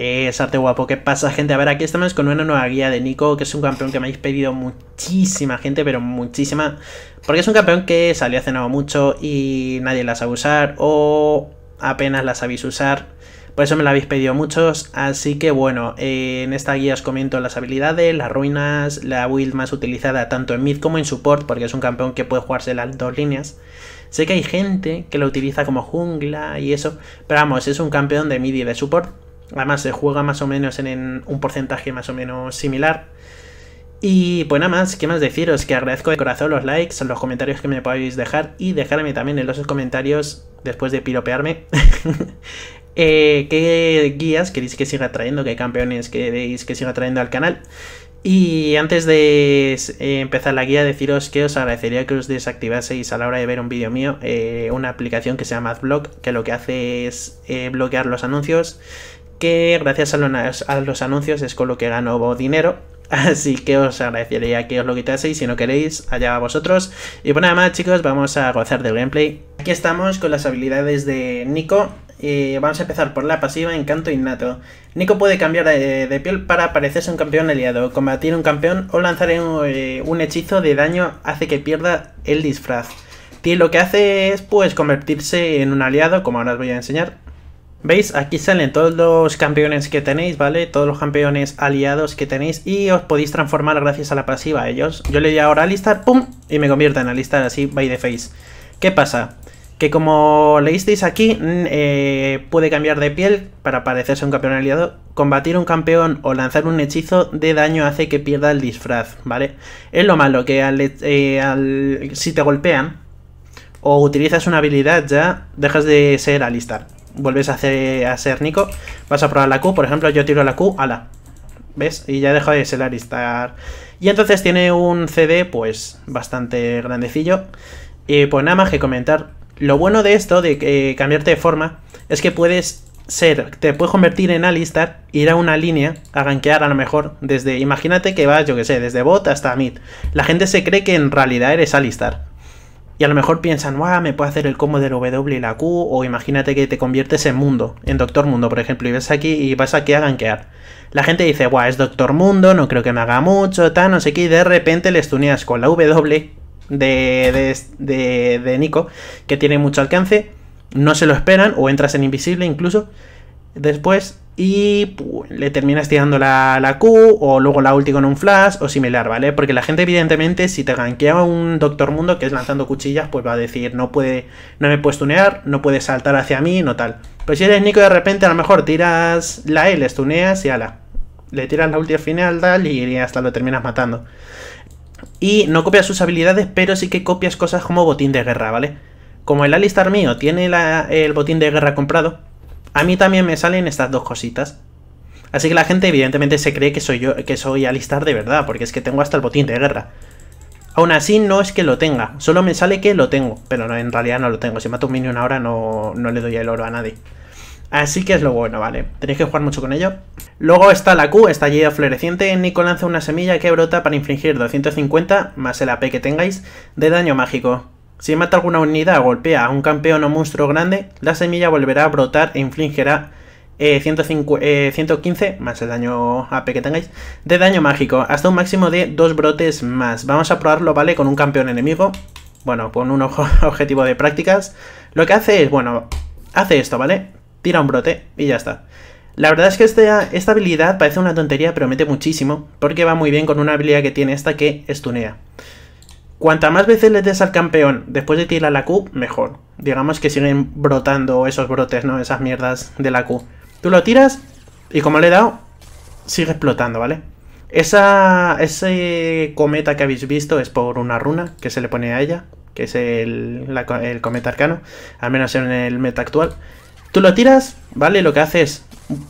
Es arte guapo. ¿Qué pasa, gente? A ver, aquí estamos con una nueva guía de Nico, que es un campeón que me habéis pedido muchísima gente, pero muchísima. Porque es un campeón que salió hace nada mucho y nadie la sabe usar o apenas la sabéis usar. Por eso me la habéis pedido muchos, así que bueno, eh, en esta guía os comento las habilidades, las ruinas, la build más utilizada tanto en mid como en support, porque es un campeón que puede jugarse las dos líneas. Sé que hay gente que lo utiliza como jungla y eso, pero vamos, es un campeón de mid y de support, Además se juega más o menos en un porcentaje más o menos similar. Y pues nada más, ¿qué más deciros? Que agradezco de corazón los likes, los comentarios que me podéis dejar y dejarme también en los comentarios, después de piropearme, eh, qué guías queréis que siga trayendo, qué campeones queréis que siga trayendo al canal. Y antes de eh, empezar la guía, deciros que os agradecería que os desactivaseis a la hora de ver un vídeo mío eh, una aplicación que se llama AdBlock, que lo que hace es bloquear los anuncios que gracias a los, anuncios es con lo que gano dinero. Así que os agradecería que os lo quitaseis si no queréis, allá a vosotros. Y bueno, pues nada más chicos, vamos a gozar del gameplay. Aquí estamos con las habilidades de Nico. Eh, vamos a empezar por la pasiva Encanto Innato. Nico puede cambiar de, piel para parecerse un campeón aliado, combatir un campeón o lanzar un, eh, un hechizo de daño hace que pierda el disfraz. Y lo que hace es pues convertirse en un aliado, como ahora os voy a enseñar. ¿Veis? Aquí salen todos los campeones que tenéis, ¿vale? Todos los campeones aliados que tenéis y os podéis transformar gracias a la pasiva a ellos. Yo le doy ahora a ¡pum! Y me convierto en alistar así, by the face. ¿Qué pasa? Que como leísteis aquí, eh, puede cambiar de piel para parecerse un campeón aliado. Combatir un campeón o lanzar un hechizo de daño hace que pierda el disfraz, ¿vale? Es lo malo, que eh, si te golpean o utilizas una habilidad ya, dejas de ser alistar vuelves a, a ser Nico, vas a probar la Q, por ejemplo, yo tiro la Q, ala. ¿Ves? Y ya deja de ser Alistar, Y entonces tiene un CD, pues, bastante grandecillo. Y pues nada más que comentar. Lo bueno de esto, de cambiarte de forma, es que puedes ser, te puedes convertir en Alistar, ir a una línea, a gankear a lo mejor, desde, imagínate que vas, yo que sé, desde bot hasta mid. La gente se cree que en realidad eres Alistar. Y a lo mejor piensan, wow, me puedo hacer el combo del W y la Q, o imagínate que te conviertes en Mundo, en Doctor Mundo, por ejemplo, y ves aquí y vas aquí a gankear. La gente dice, es Doctor Mundo, no creo que me haga mucho, tal, no sé qué, y de repente le tuneas con la W de, de, de, de Nico, que tiene mucho alcance, no se lo esperan, o entras en invisible incluso. Después y le terminas tirando la, Q o luego la ulti con un flash o similar, ¿vale? Porque la gente evidentemente si te gankea un Doctor Mundo que es lanzando cuchillas, pues va a decir no puede, no me puedes tunear, no puedes saltar hacia mí, no tal. Pues si eres Nico de repente a lo mejor tiras la e, L, tuneas y ala. Le tiras la ulti final, y hasta lo terminas matando. Y no copias sus habilidades, pero sí que copias cosas como botín de guerra, ¿vale? Como el Alistar mío tiene el botín de guerra comprado, a mí también me salen estas dos cositas. Así que la gente evidentemente se cree que soy yo, que soy Alistar de verdad, porque es que tengo hasta el botín de guerra. Aún así no es que lo tenga, solo me sale que lo tengo, pero en realidad no lo tengo. Si mato un minion ahora no, no le doy el oro a nadie. Así que es lo bueno, ¿vale? Tenéis que jugar mucho con ello. Luego está la Q, estallido floreciente. Nico lanza una semilla que brota para infligir 250, más el AP que tengáis, de daño mágico. Si mata alguna unidad o golpea a un campeón o monstruo grande, la semilla volverá a brotar e infligirá 115 eh, eh, más el daño AP que tengáis de daño mágico, hasta un máximo de dos brotes más. Vamos a probarlo, ¿vale? Con un campeón enemigo, bueno, con un objetivo de prácticas. Lo que hace es, bueno, hace esto, ¿vale? Tira un brote y ya está. La verdad es que esta, esta habilidad parece una tontería, pero mete muchísimo, porque va muy bien con una habilidad que tiene esta que estunea. Cuanta más veces le des al campeón después de tirar la Q, mejor. Digamos que siguen brotando esos brotes, ¿no? Esas mierdas de la Q. Tú lo tiras y como le he dado, sigue explotando, ¿vale? Esa, ese cometa que habéis visto es por una runa que se le pone a ella, que es el, cometa arcano, al menos en el meta actual. Tú lo tiras, ¿vale? Lo que hace es,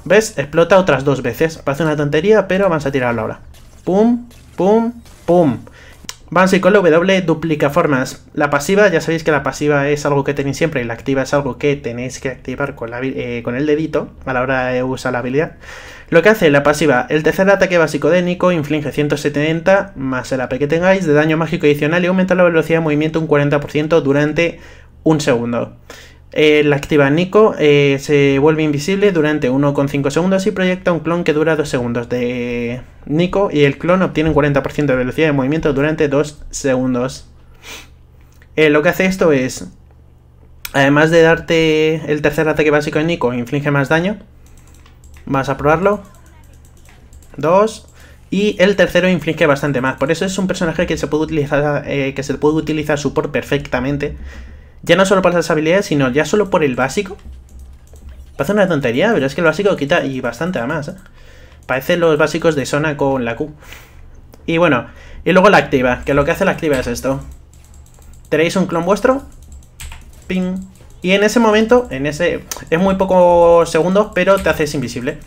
¿ves? Explota otras dos veces. Parece una tontería, pero vamos a tirarlo ahora. Pum, pum, pum. Banshee con la W duplica formas. La pasiva, ya sabéis que la pasiva es algo que tenéis siempre y la activa es algo que tenéis que activar con, eh, con el dedito a la hora de usar la habilidad. Lo que hace la pasiva, el tercer ataque básico de Nico inflige 170 más el AP que tengáis de daño mágico adicional y aumenta la velocidad de movimiento un 40% durante un segundo. La activa Nico eh, se vuelve invisible durante 1,5 segundos y proyecta un clon que dura 2 segundos de Nico y el clon obtiene un 40% de velocidad de movimiento durante 2 segundos. Eh, lo que hace esto es, además de darte el tercer ataque básico de Nico, inflige más daño. Vas a probarlo. 2. Y el tercero inflige bastante más. Por eso es un personaje que se puede utilizar, eh, que se puede utilizar support perfectamente ya no solo por las habilidades, sino ya solo por el básico. Parece una tontería, pero es que el básico quita y bastante además. ¿eh? Parece los básicos de zona con la Q. Y bueno, y luego la activa, que lo que hace la activa es esto. Tenéis un clon vuestro. Ping. Y en ese momento, en ese... Es muy pocos segundos, pero te haces invisible.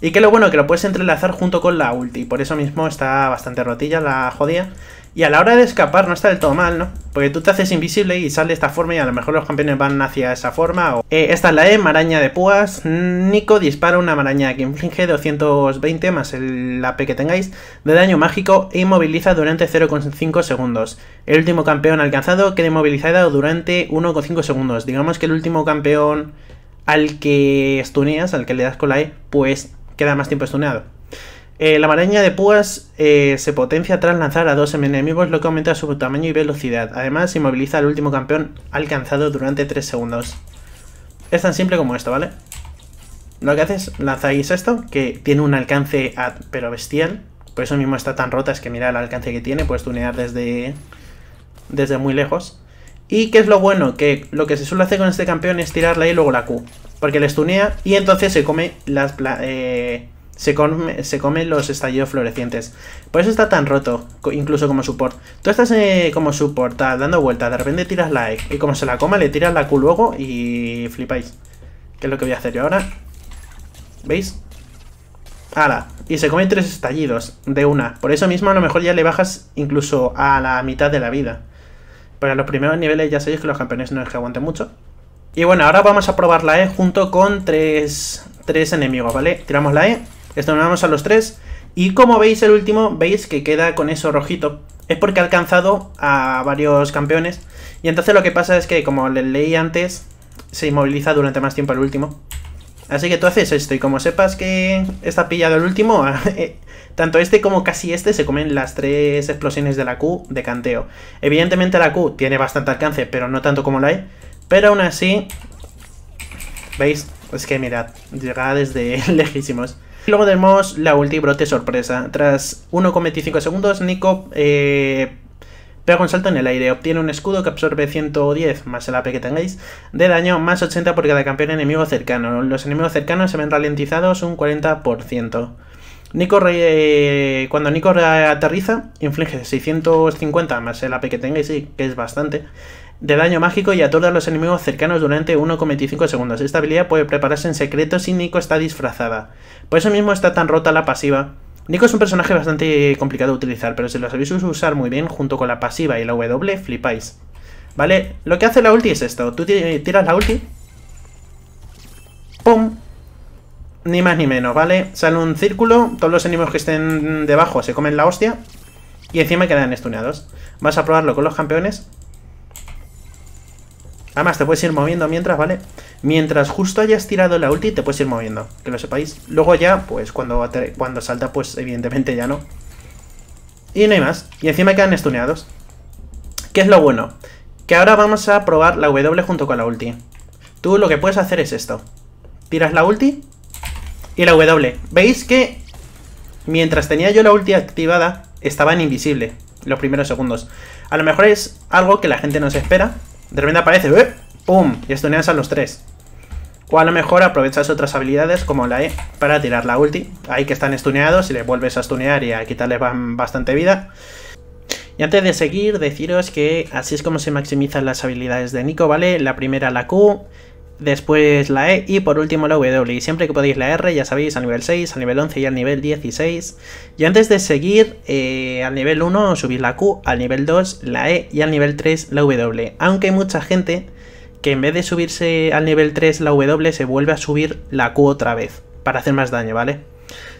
Y que lo bueno que lo puedes entrelazar junto con la ulti. Por eso mismo está bastante rotilla la jodía y a la hora de escapar no está del todo mal, ¿no? Porque tú te haces invisible y sale esta forma y a lo mejor los campeones van hacia esa forma. Eh, esta es la E, maraña de púas. Nico dispara una maraña que inflige 220 más el AP que tengáis de daño mágico e inmoviliza durante 0,5 segundos. El último campeón alcanzado queda inmovilizado durante 1,5 segundos. Digamos que el último campeón al que stuneas, al que le das con la E, pues queda más tiempo stuneado. Eh, la maraña de púas eh, se potencia tras lanzar a dos enemigos, lo que aumenta su tamaño y velocidad. Además, inmoviliza al último campeón alcanzado durante 3 segundos. Es tan simple como esto, ¿vale? Lo que haces, lanzáis esto, que tiene un alcance pero bestial. Por eso mismo está tan rota, es que mira el alcance que tiene, puedes tunear desde, desde muy lejos. ¿Y qué es lo bueno? Que lo que se suele hacer con este campeón es tirarla y luego la Q. Porque les tunea y entonces se come las... Eh, se come, los estallidos florecientes. Por eso está tan roto, incluso como support. Tú estás eh, como support, dando vueltas, de repente tiras la E, y como se la coma, le tiras la Q luego y flipáis. ¿Qué es lo que voy a hacer yo ahora. ¿Veis? ¡Hala! Y se comen tres estallidos de una. Por eso mismo a lo mejor ya le bajas incluso a la mitad de la vida. Para los primeros niveles ya sabéis que los campeones no es que aguanten mucho. Y bueno, ahora vamos a probar la E junto con tres, tres enemigos, ¿vale? Tiramos la E Estornamos a los tres. Y como veis el último, veis que queda con eso rojito. Es porque ha alcanzado a varios campeones. Y entonces lo que pasa es que, como les leí antes, se inmoviliza durante más tiempo el último. Así que tú haces esto y como sepas que está pillado el último, eh, tanto este como casi este se comen las tres explosiones de la Q de canteo. Evidentemente la Q tiene bastante alcance, pero no tanto como la E. Pero aún así, ¿veis? Es que mirad, llega desde lejísimos. Luego tenemos la ulti brote sorpresa. Tras 1,25 segundos, Nico eh, pega un salto en el aire. Obtiene un escudo que absorbe 110 más el AP que tengáis de daño, más 80 por cada campeón enemigo cercano. Los enemigos cercanos se ven ralentizados un 40%. Nico eh, cuando Nico aterriza, inflige 650 más el AP que tengáis, que es bastante, de daño mágico y a a los enemigos cercanos durante 1,25 segundos. Esta habilidad puede prepararse en secreto si Nico está disfrazada. Por eso mismo está tan rota la pasiva. Nico es un personaje bastante complicado de utilizar, pero si lo sabéis usar muy bien junto con la pasiva y la W, flipáis. ¿Vale? Lo que hace la ulti es esto. Tú tiras la ulti. ¡Pum! Ni más ni menos, ¿vale? Sale un círculo, todos los enemigos que estén debajo se comen la hostia y encima quedan estuneados. Vas a probarlo con los campeones. Además, te puedes ir moviendo mientras, ¿vale? Mientras justo hayas tirado la ulti, te puedes ir moviendo, que lo sepáis. Luego ya, pues cuando, cuando salta, pues evidentemente ya no. Y no hay más. Y encima quedan estuneados. ¿Qué es lo bueno? Que ahora vamos a probar la W junto con la ulti. Tú lo que puedes hacer es esto. Tiras la ulti y la W. ¿Veis que mientras tenía yo la ulti activada, estaba en invisible los primeros segundos? A lo mejor es algo que la gente no se espera, de repente aparece, ¡eh! ¡Pum! Y estuneas a los tres. O a lo mejor aprovechas otras habilidades como la E para tirar la ulti. Ahí que están estuneados y le vuelves a estunear y a quitarles bastante vida. Y antes de seguir, deciros que así es como se maximizan las habilidades de Nico, ¿vale? La primera la Q, después la E y por último la W. Y siempre que podéis la R, ya sabéis, al nivel 6, al nivel 11 y al nivel 16. Y antes de seguir, eh, al nivel 1 subís la Q, al nivel 2 la E y al nivel 3 la W. Aunque hay mucha gente que en vez de subirse al nivel 3 la W se vuelve a subir la Q otra vez para hacer más daño, ¿vale?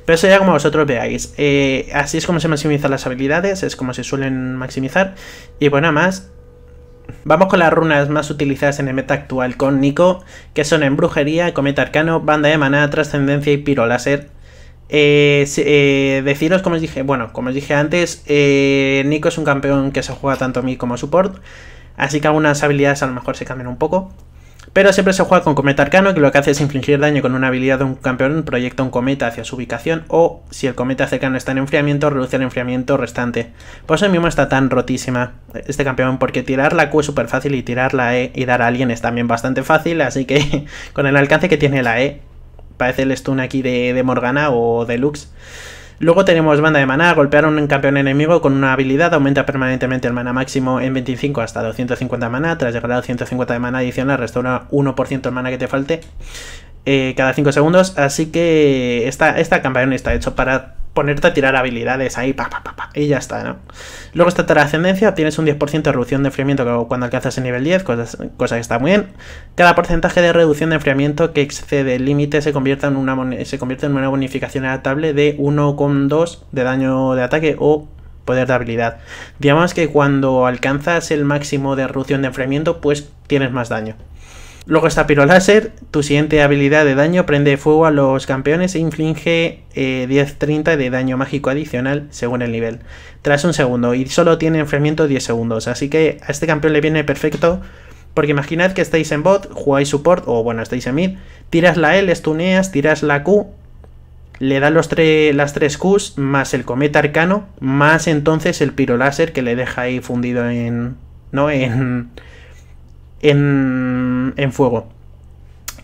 Pero eso ya como vosotros veáis. Eh, así es como se maximizan las habilidades, es como se suelen maximizar. Y bueno, más, Vamos con las runas más utilizadas en el meta actual con Nico, que son en brujería, cometa arcano, banda de maná, trascendencia y piro láser. Eh, eh, deciros, como os dije, bueno, como dije antes, eh, Nico es un campeón que se juega tanto a mí como a support, así que algunas habilidades a lo mejor se cambian un poco. Pero siempre se juega con cometa arcano, que lo que hace es infligir daño con una habilidad de un campeón, proyecta un cometa hacia su ubicación, o si el cometa cercano está en enfriamiento, reduce el enfriamiento restante. Por eso mismo está tan rotísima este campeón, porque tirar la Q es súper fácil y tirar la E y dar a alguien es también bastante fácil, así que con el alcance que tiene la E, parece el stun aquí de, de Morgana o de Luego tenemos banda de maná, golpear a un campeón enemigo con una habilidad aumenta permanentemente el maná máximo en 25 hasta 250 maná, tras llegar a 250 de maná adicional restaura 1% el maná que te falte eh, cada 5 segundos, así que esta, esta campeón está hecho para ponerte a tirar habilidades ahí, pa, pa, pa, pa, y ya está, ¿no? Luego está trascendencia, tienes un 10% de reducción de enfriamiento cuando alcanzas el nivel 10, cosas, cosa que está muy bien. Cada porcentaje de reducción de enfriamiento que excede el límite se, convierte en una se convierte en una bonificación adaptable de 1,2 de daño de ataque o poder de habilidad. Digamos que cuando alcanzas el máximo de reducción de enfriamiento, pues tienes más daño. Luego está Pirolaser, tu siguiente habilidad de daño prende fuego a los campeones e inflige 10-30 eh, de daño mágico adicional según el nivel. Tras un segundo, y solo tiene enfriamiento 10 segundos, así que a este campeón le viene perfecto. Porque imaginad que estáis en bot, jugáis support, o bueno, estáis en mid, tiras la L, estuneas, tiras la Q, le da los las 3 Qs, más el cometa arcano, más entonces el Pirolaser que le deja ahí fundido en. ¿No? En en, en fuego.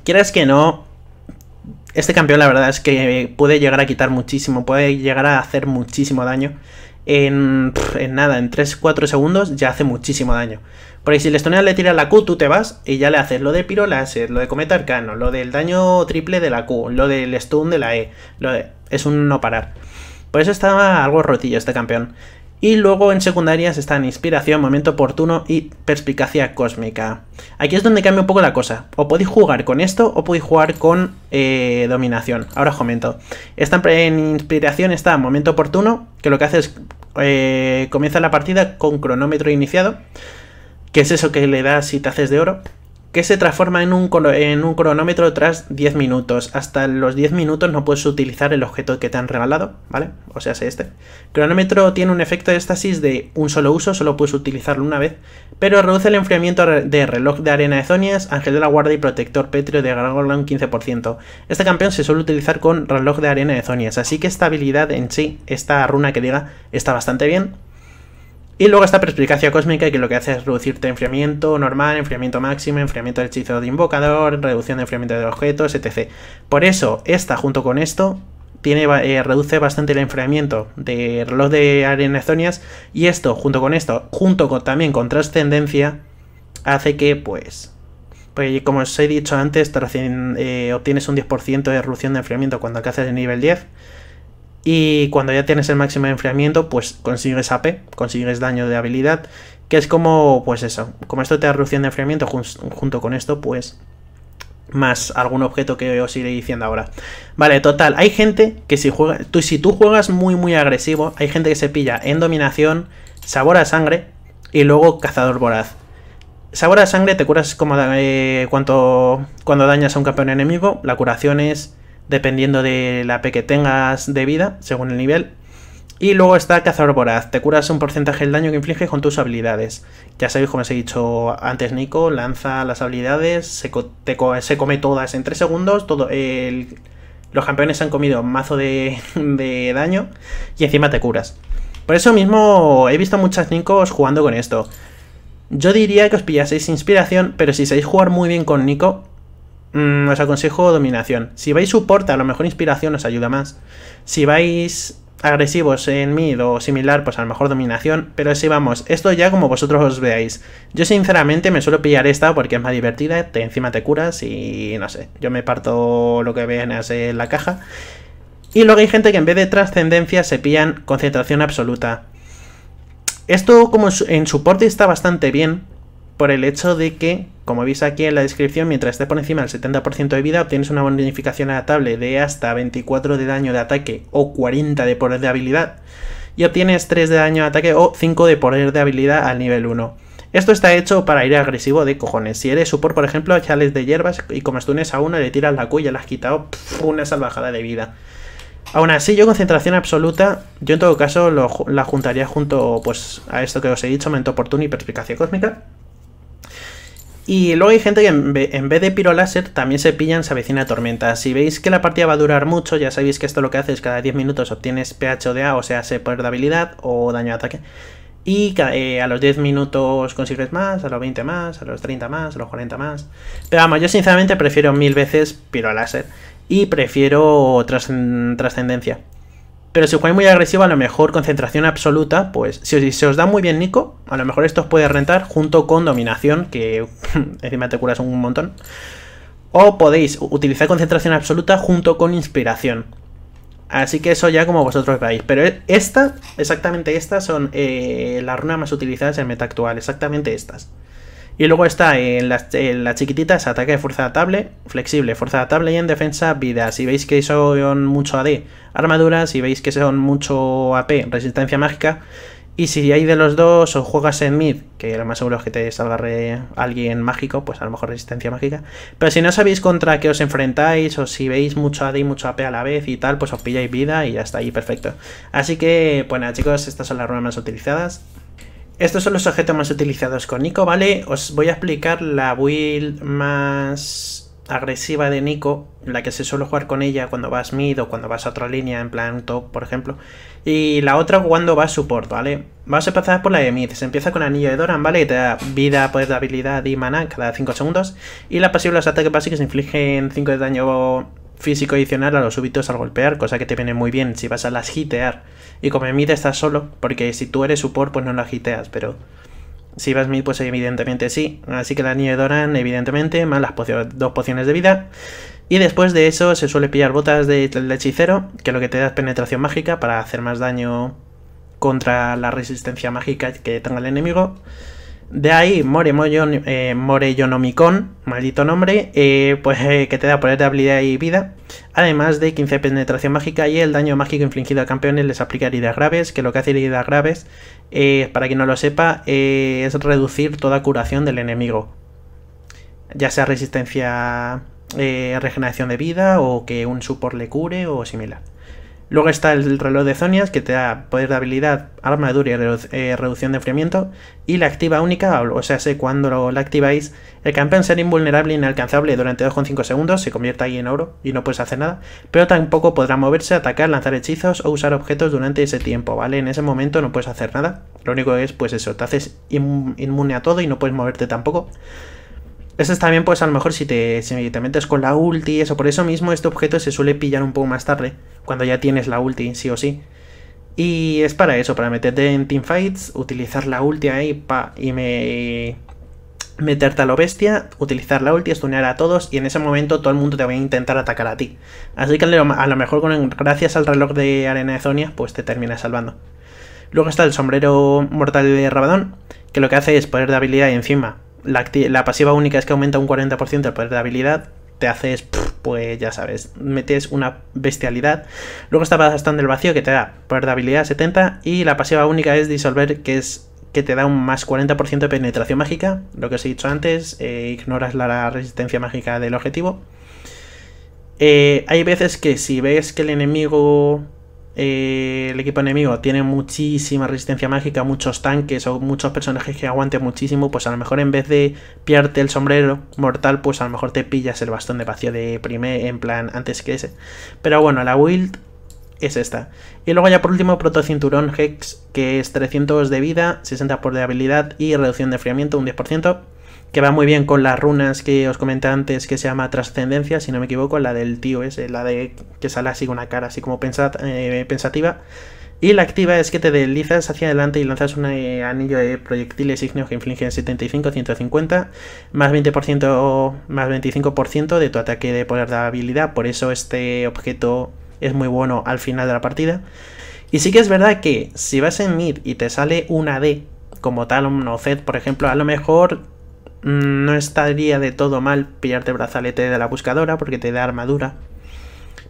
quieres que no, este campeón la verdad es que puede llegar a quitar muchísimo, puede llegar a hacer muchísimo daño. En, en nada, en 3-4 segundos ya hace muchísimo daño. Porque si el estonia le tira la Q, tú te vas y ya le haces lo de Piro, láser eh, lo de Cometa Arcano, lo del daño triple de la Q, lo del stun de la E. Lo Es un no parar. Por eso estaba algo rotillo este campeón. Y luego en secundarias están inspiración, momento oportuno y perspicacia cósmica. Aquí es donde cambia un poco la cosa. O podéis jugar con esto o podéis jugar con eh, dominación. Ahora os comento. en inspiración está momento oportuno, que lo que hace es eh, comienza la partida con cronómetro iniciado, que es eso que le da si te haces de oro que se transforma en un, en un cronómetro tras 10 minutos. Hasta los 10 minutos no puedes utilizar el objeto que te han regalado, ¿vale? O sea, es este. Cronómetro tiene un efecto de éxtasis de un solo uso, solo puedes utilizarlo una vez, pero reduce el enfriamiento de reloj de arena de Zonias, ángel de la guarda y protector pétreo de Gran un 15%. Este campeón se suele utilizar con reloj de arena de Zonias, así que esta habilidad en sí, esta runa que diga, está bastante bien. Y luego está perspicacia cósmica, que lo que hace es reducirte enfriamiento normal, enfriamiento máximo, enfriamiento del hechizo de invocador, reducción de enfriamiento de objetos, etc. Por eso, esta junto con esto eh, reduce bastante el enfriamiento de reloj de zonias. y esto junto con esto, junto con, también con trascendencia, hace que pues... Pues como os he dicho antes, eh, obtienes un 10% de reducción de enfriamiento cuando alcanzas el nivel 10 y cuando ya tienes el máximo de enfriamiento, pues consigues AP, consigues daño de habilidad, que es como, pues eso, como esto te da reducción de enfriamiento junto con esto, pues más algún objeto que os iré diciendo ahora. Vale, total, hay gente que si juega, tú, si tú juegas muy muy agresivo, hay gente que se pilla en dominación, sabor a sangre y luego cazador voraz. Sabor a sangre te curas como eh, cuando dañas a un campeón enemigo, la curación es dependiendo de la P que tengas de vida, según el nivel. Y luego está Cazador Voraz, te curas un porcentaje del daño que infliges con tus habilidades. Ya sabéis, como os he dicho antes, Nico, lanza las habilidades, se, se come todas en 3 segundos, todo los campeones se han comido mazo de, daño y encima te curas. Por eso mismo he visto muchas Nicos jugando con esto. Yo diría que os pillaseis inspiración, pero si sabéis jugar muy bien con Nico, Mm, os aconsejo dominación. Si vais soporte, a lo mejor inspiración os ayuda más. Si vais agresivos en mid o similar, pues a lo mejor dominación. Pero si vamos, esto ya como vosotros os veáis. Yo sinceramente me suelo pillar esta porque es más divertida, te, encima te curas y no sé. Yo me parto lo que ven en la caja. Y luego hay gente que en vez de trascendencia se pillan concentración absoluta. Esto como en soporte está bastante bien, por el hecho de que, como veis aquí en la descripción, mientras esté por encima del 70% de vida, obtienes una bonificación adaptable de hasta 24 de daño de ataque o 40 de poder de habilidad, y obtienes 3 de daño de ataque o 5 de poder de habilidad al nivel 1. Esto está hecho para ir agresivo de cojones. Si eres support, por ejemplo, chales de hierbas y como estunes a uno, le tiras la cuya, le has quitado una salvajada de vida. Aún así, yo concentración absoluta, yo en todo caso la juntaría junto pues, a esto que os he dicho, momento oportuno y perspicacia cósmica. Y luego hay gente que en vez de piro láser también se pillan se avecina tormenta. Si veis que la partida va a durar mucho, ya sabéis que esto lo que hace es cada 10 minutos obtienes PH o o sea, se poder de habilidad o daño de ataque. Y eh, a los 10 minutos consigues más, a los 20 más, a los 30 más, a los 40 más. Pero vamos, yo sinceramente prefiero mil veces piro láser y prefiero trascendencia. Pero si jugáis muy agresivo, a lo mejor concentración absoluta, pues si se os da muy bien Nico, a lo mejor esto os puede rentar junto con dominación, que encima te curas un montón. O podéis utilizar concentración absoluta junto con inspiración. Así que eso ya como vosotros veáis. Pero e, esta, exactamente estas, son eh, las runas más utilizadas en meta actual. Exactamente estas. Y luego está en la, en chiquitita, es ataque de fuerza adaptable, flexible, fuerza adaptable y en defensa vida. Si veis que son mucho AD, armaduras si veis que son mucho AP, resistencia mágica. Y si hay de los dos, o juegas en mid, que lo más seguro es que te salga alguien mágico, pues a lo mejor resistencia mágica. Pero si no sabéis contra qué os enfrentáis, o si veis mucho AD y mucho AP a la vez y tal, pues os pilláis vida y hasta ahí perfecto. Así que, bueno pues chicos, estas son las runas más utilizadas. Estos son los objetos más utilizados con Nico, ¿vale? Os voy a explicar la build más agresiva de Nico, la que se suele jugar con ella cuando vas mid o cuando vas a otra línea, en plan top, por ejemplo. Y la otra cuando vas support, ¿vale? Vamos a empezar por la de mid. Se empieza con anillo de Doran, ¿vale? Que te da vida, poder de habilidad y mana cada 5 segundos. Y la pasiva, los ataques básicos infligen 5 de daño físico adicional a los súbitos al golpear, cosa que te viene muy bien si vas a las hitear. Y como en mid estás solo, porque si tú eres support pues no las hiteas, pero si vas mid pues evidentemente sí. Así que la de Doran evidentemente, más las dos pociones de vida. Y después de eso se suele pillar botas del hechicero, que lo que te da es penetración mágica para hacer más daño contra la resistencia mágica que tenga el enemigo. De ahí, More eh, maldito nombre, eh, pues eh, que te da poder de habilidad y vida, además de 15 penetración mágica y el daño mágico infligido a campeones les aplica heridas graves, que lo que hace heridas graves, eh, para quien no lo sepa, es reducir toda curación del enemigo, ya sea resistencia, regeneración de vida o que un support le cure o similar. Luego está el reloj de Zonias, que te da poder de habilidad, armadura y eh, reducción de enfriamiento. Y la activa única, o sea, sé cuando lo, la activáis, el campeón será invulnerable e inalcanzable durante 2,5 segundos, se convierte ahí en oro y no puedes hacer nada, pero tampoco podrá moverse, atacar, lanzar hechizos o usar objetos durante ese tiempo, ¿vale? En ese momento no puedes hacer nada, lo único que es, pues eso, te haces inmune a todo y no puedes moverte tampoco. Eso está bien, pues a lo mejor si te, metes con la ulti, eso. Por eso mismo este objeto se suele pillar un poco más tarde, cuando ya tienes la ulti, sí o sí. Y es para eso, para meterte en teamfights, utilizar la ulti ahí, pa, y me... Meterte a lo bestia, utilizar la ulti, estunear a todos y en ese momento todo el mundo te va a intentar atacar a ti. Así que a lo mejor gracias al reloj de Arena de Zonia, pues te termina salvando. Luego está el sombrero mortal de Rabadón, que lo que hace es poner de habilidad encima la, pasiva única es que aumenta un 40% el poder de habilidad. Te haces, pues ya sabes, metes una bestialidad. Luego está bastante el vacío que te da poder de habilidad 70. Y la pasiva única es disolver, que es que te da un más 40% de penetración mágica. Lo que os he dicho antes, eh, ignoras la resistencia mágica del objetivo. Eh, hay veces que si ves que el enemigo eh, el equipo enemigo tiene muchísima resistencia mágica, muchos tanques o muchos personajes que aguanten muchísimo, pues a lo mejor en vez de pillarte el sombrero mortal, pues a lo mejor te pillas el bastón de vacío de primer, en plan, antes que ese. Pero bueno, la build es esta. Y luego ya por último, protocinturón Hex, que es 300 de vida, 60 por de habilidad y reducción de enfriamiento un 10% que va muy bien con las runas que os comenté antes, que se llama Trascendencia, si no me equivoco, la del tío es, la de que sale así con una cara así como eh, pensativa. Y la activa es que te deslizas hacia adelante y lanzas un eh, anillo de proyectiles ígneos que infligen 75-150, más 20% más 25% de tu ataque de poder de habilidad, por eso este objeto es muy bueno al final de la partida. Y sí que es verdad que si vas en mid y te sale una D, como tal, o Z, por ejemplo, a lo mejor no estaría de todo mal pillarte brazalete de la buscadora porque te da armadura.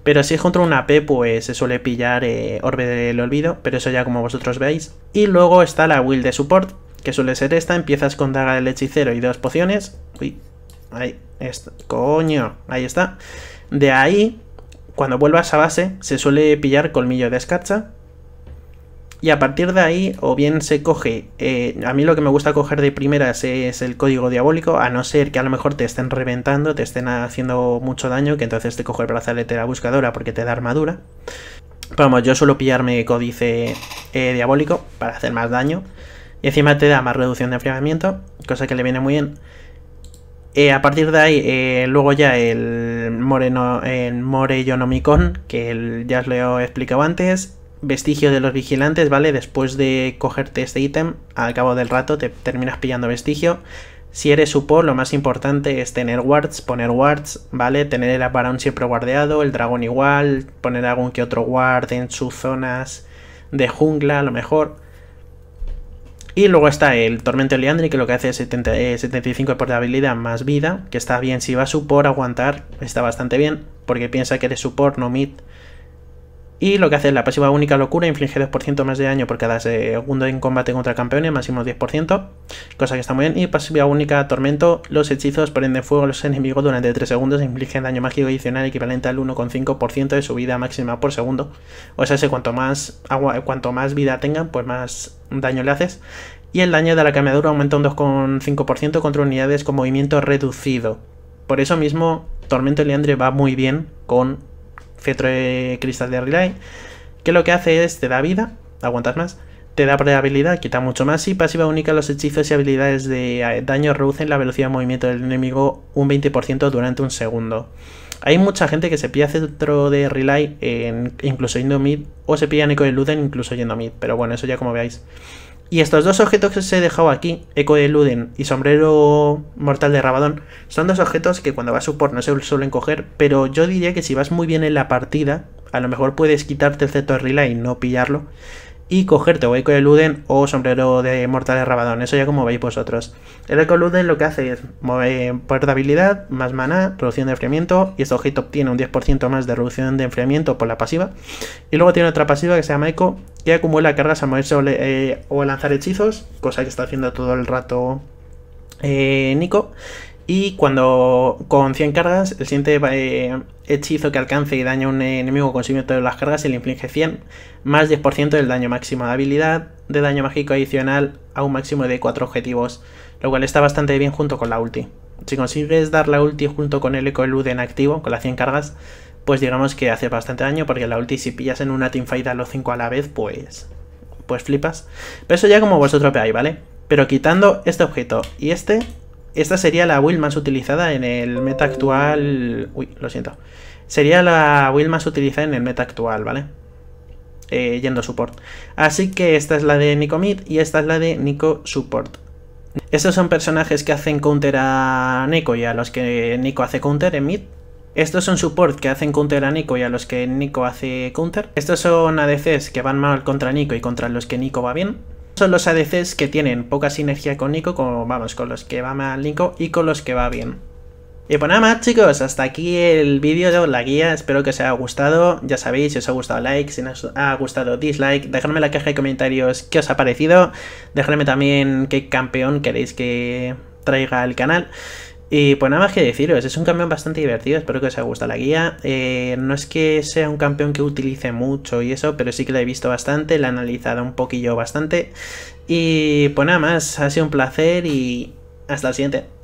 Pero si es contra una P, pues se suele pillar eh, Orbe del Olvido, pero eso ya como vosotros veis. Y luego está la Will de Support, que suele ser esta. Empiezas con Daga del Hechicero y dos pociones. Uy, ahí está. Coño, ahí está. De ahí, cuando vuelvas a base, se suele pillar Colmillo de Escarcha, y a partir de ahí o bien se coge, eh, a mí lo que me gusta coger de primeras es el código diabólico, a no ser que a lo mejor te estén reventando, te estén haciendo mucho daño, que entonces te coge el brazalete de la buscadora porque te da armadura. vamos, yo suelo pillarme códice eh, diabólico para hacer más daño. Y encima te da más reducción de enfriamiento, cosa que le viene muy bien. Eh, a partir de ahí, luego ya el Moreno, el que ya os lo he explicado antes, vestigio de los vigilantes, ¿vale? Después de cogerte este ítem, al cabo del rato te terminas pillando vestigio. Si eres support, lo más importante es tener wards, poner wards, ¿vale? Tener el Apparent siempre guardeado, el dragón igual, poner algún que otro ward en sus zonas de jungla, a lo mejor. Y luego está el Tormento Leandri, que lo que hace es 70, 75 de portabilidad más vida, que está bien si va a support, aguantar, está bastante bien, porque piensa que eres support, no mid, y lo que hace es la pasiva única locura, inflige 2% más de daño por cada segundo en combate contra campeones, máximo 10%, cosa que está muy bien. Y pasiva única tormento, los hechizos prenden fuego a los enemigos durante 3 segundos e infligen daño mágico adicional equivalente al 1,5% de su vida máxima por segundo. O sea, ese cuanto más, agua, cuanto más vida tengan, pues más daño le haces. Y el daño de la quemadura aumenta un 2,5% contra unidades con movimiento reducido. Por eso mismo, Tormento Leandre va muy bien con Cetro de Cristal de Relay, que lo que hace es te da vida, aguantas más, te da probabilidad, quita mucho más y pasiva única los hechizos y habilidades de eh, daño reducen la velocidad de movimiento del enemigo un 20% durante un segundo. Hay mucha gente que se pilla cetro de relay incluso yendo mid o se pilla Nico de Luden incluso yendo mid, pero bueno, eso ya como veáis. Y estos dos objetos que os he dejado aquí, Eco de luden y Sombrero Mortal de Rabadón, son dos objetos que cuando vas a support no se suelen coger, pero yo diría que si vas muy bien en la partida, a lo mejor puedes quitarte el de Relay y no pillarlo, y cogerte o Eco de luden o Sombrero de Mortal de Rabadón, eso ya como veis vosotros. El Eco luden lo que hace es mover habilidad, más mana, reducción de enfriamiento, y este objeto obtiene un 10% más de reducción de enfriamiento por la pasiva, y luego tiene otra pasiva que se llama Eco que acumula cargas al moverse o, eh, o, lanzar hechizos, cosa que está haciendo todo el rato eh, Nico. Y cuando con 100 cargas, el siguiente eh, hechizo que alcance y daña a un enemigo consigue todas las cargas se le inflige 100, más 10% del daño máximo de habilidad, de daño mágico adicional a un máximo de 4 objetivos, lo cual está bastante bien junto con la ulti. Si consigues dar la ulti junto con el eco en activo, con las 100 cargas, pues digamos que hace bastante daño, porque la ulti si pillas en una teamfight a los 5 a la vez, pues... Pues flipas. Pero eso ya como vosotros veáis, ¿vale? Pero quitando este objeto y este, esta sería la Will más utilizada en el meta actual... Uy, lo siento. Sería la Will más utilizada en el meta actual, ¿vale? Eh, yendo support. Así que esta es la de Nico Mid y esta es la de Nico Support. Estos son personajes que hacen counter a Nico y a los que Nico hace counter en Mid. Estos son support que hacen counter a Nico y a los que Nico hace counter. Estos son ADCs que van mal contra Nico y contra los que Nico va bien. Son los ADCs que tienen poca sinergia con Nico, como vamos, con los que va mal Nico y con los que va bien. Y pues nada más chicos, hasta aquí el vídeo, la guía, espero que os haya gustado, ya sabéis, si os ha gustado like, si no os ha gustado dislike, dejadme en la caja de comentarios qué os ha parecido, dejadme también qué campeón queréis que traiga al canal. Y pues nada más que deciros, es un campeón bastante divertido, espero que os haya gustado la guía. Eh, no es que sea un campeón que utilice mucho y eso, pero sí que la he visto bastante, la he analizado un poquillo bastante. Y pues nada más, ha sido un placer y hasta el siguiente.